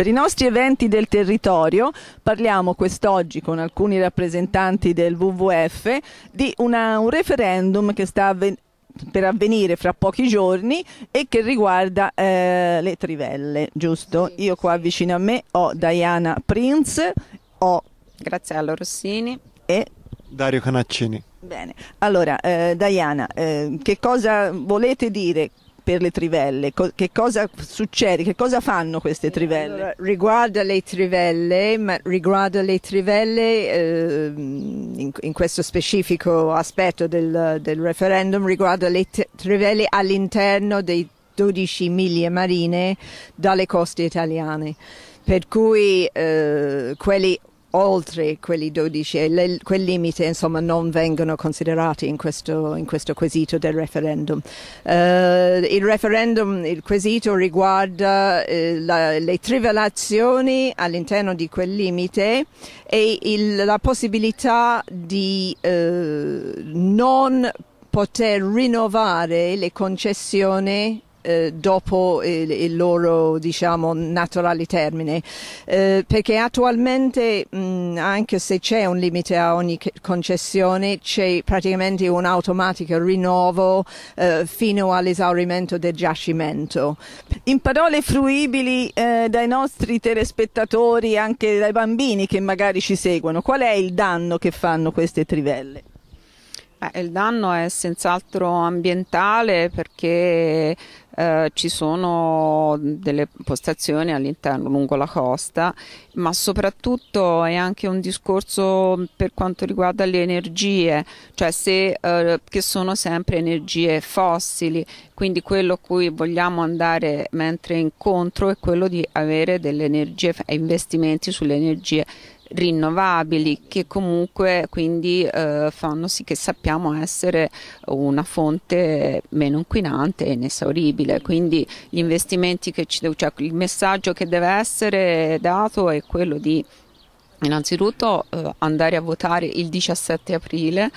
Per i nostri eventi del territorio parliamo quest'oggi con alcuni rappresentanti del WWF di una, un referendum che sta avvenendo per avvenire fra pochi giorni e che riguarda eh, le trivelle, giusto? Sì, Io qua sì. vicino a me ho Diana Prince, ho Graziello Rossini e Dario Canaccini. Bene, allora eh, Diana, eh, che cosa volete dire? per le trivelle. Co- che cosa succede? Che cosa fanno queste eh, trivelle? Allora, riguardo le trivelle, ma riguardo alle trivelle eh, in, in, questo specifico aspetto del, del referendum, riguardo le t- trivelle all'interno dei 12 miglia marine dalle coste italiane per cui eh, quelli oltre quelli 12 le, quel limite insomma, non vengono considerati in questo, in questo quesito del referendum. Eh, il referendum, il quesito riguarda eh, la, le trivelazioni all'interno di quel limite e il, la possibilità di eh, non poter rinnovare le concessioni eh, dopo il, il, loro diciamo, naturale termine, eh, perché attualmente mh, anche se c'è un limite a ogni concessione c'è praticamente un automatico rinnovo eh, fino all'esaurimento del giacimento. In parole fruibili eh, dai nostri telespettatori, anche dai bambini che magari ci seguono, qual è il danno che fanno queste trivelle? Beh, il danno è senz'altro ambientale perché eh, ci sono delle postazioni all'interno lungo la costa, ma soprattutto è anche un discorso per quanto riguarda le energie, cioè se, eh, che sono sempre energie fossili, quindi quello a cui vogliamo andare mentre incontro è quello di avere delle energie investimenti sulle energie rinnovabili che comunque quindi eh, fanno sì che sappiamo essere una fonte meno inquinante e inesauribile. Quindi gli investimenti che ci devono, cioè il messaggio che deve essere dato è quello di innanzitutto eh, andare a votare il 17 aprile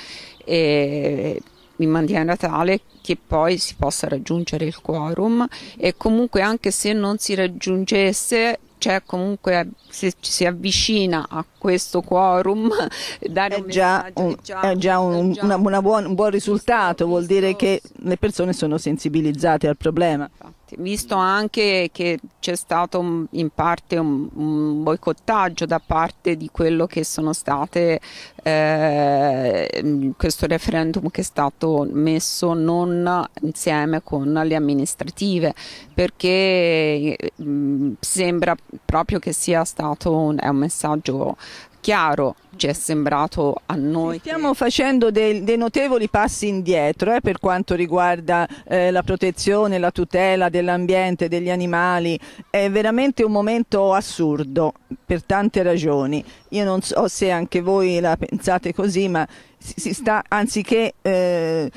eh, in maniera tale che poi si possa raggiungere il quorum e comunque anche se non si raggiungesse cioè comunque se ci si avvicina a questo quorum dare è un già, messaggio, un, già, è già, un, è già una, una buon, un buon risultato, vuol dire che le persone sono sensibilizzate al problema. Visto anche che c'è stato in parte un, boicottaggio da parte di quello che sono state eh, questo referendum che è stato messo non non insieme con le amministrative, perché mh, eh, mm, sembra proprio che sia stato un, un messaggio chiaro ci è sembrato a noi. Stiamo facendo dei, dei notevoli passi indietro eh, per quanto riguarda eh, la protezione, la tutela dell'ambiente, degli animali. È veramente un momento assurdo per tante ragioni. Io non so se anche voi la pensate così, ma si, si sta, anziché eh,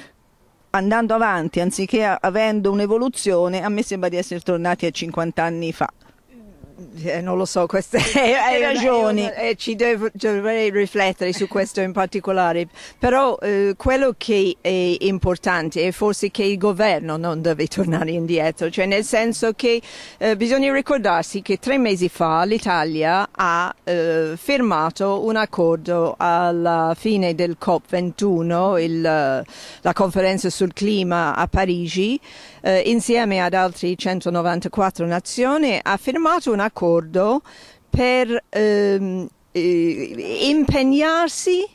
andando avanti anziché avendo un'evoluzione, a me sembra di essere tornati a 50 anni fa eh, non lo so, queste hai ragioni, eh, ci devo, dovrei riflettere su questo in particolare, però eh, quello che è importante è forse che il governo non deve tornare indietro, cioè nel senso che eh, bisogna ricordarsi che tre mesi fa l'Italia ha eh, firmato un accordo alla fine del COP21, il, la conferenza sul clima a Parigi, eh, insieme ad altri 194 nazioni, ha firmato un accordo accordo per ehm, eh, impegnarsi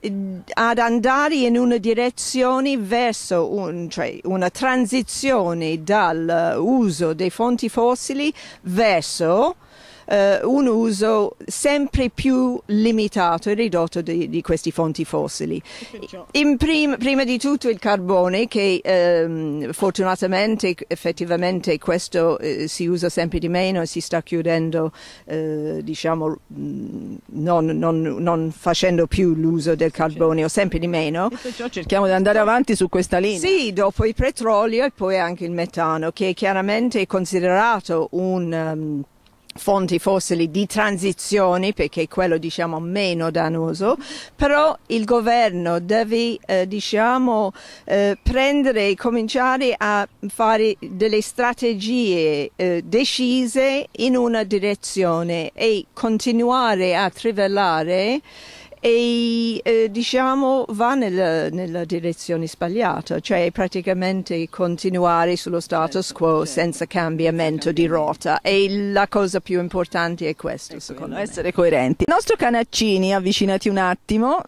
eh, ad andare in una direzione verso un, cioè una transizione dall'uso eh, dei fonti fossili verso eh, un uso sempre più limitato e ridotto di, di questi fonti fossili. Prim, prima di tutto il carbone che ehm, fortunatamente effettivamente questo eh, si usa sempre di meno e si sta chiudendo eh, diciamo mm, non, non, non, facendo più l'uso del certo. carbone o sempre di meno. cerchiamo di andare avanti su questa linea. Sì, dopo il petrolio e poi anche il metano che chiaramente è considerato un... Um, fonti fossili di transizione perché è quello diciamo meno dannoso però il governo deve eh, diciamo eh, prendere e cominciare a fare delle strategie eh, decise in una direzione e continuare a trivellare e eh, diciamo va nel, nella direzione sbagliata, cioè praticamente continuare sullo status certo, quo certo. senza cambiamento di rotta e la cosa più importante è questo secondo me. Essere coerenti. Il nostro Canaccini, avvicinati un attimo,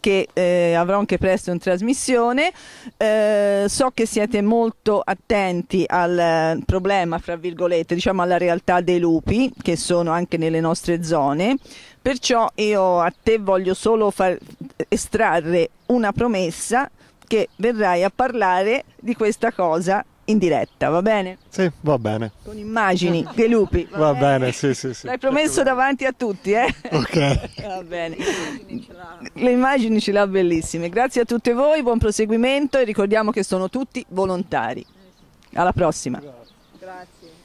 che eh, avrò anche presto in trasmissione. Eh, so che siete molto attenti al eh, problema, fra virgolette, diciamo alla realtà dei lupi che sono anche nelle nostre zone. Perciò io a te voglio solo far estrarre una promessa che verrai a parlare di questa cosa in diretta, va bene? Sì, va bene. Con immagini dei lupi. Va, va bene? bene, sì, sì, sì. L'hai promesso davanti a tutti, eh? Ok. Va bene. Le immagini ce l'ha bellissime. Grazie a tutti voi, buon proseguimento e ricordiamo che sono tutti volontari. Alla prossima. Grazie.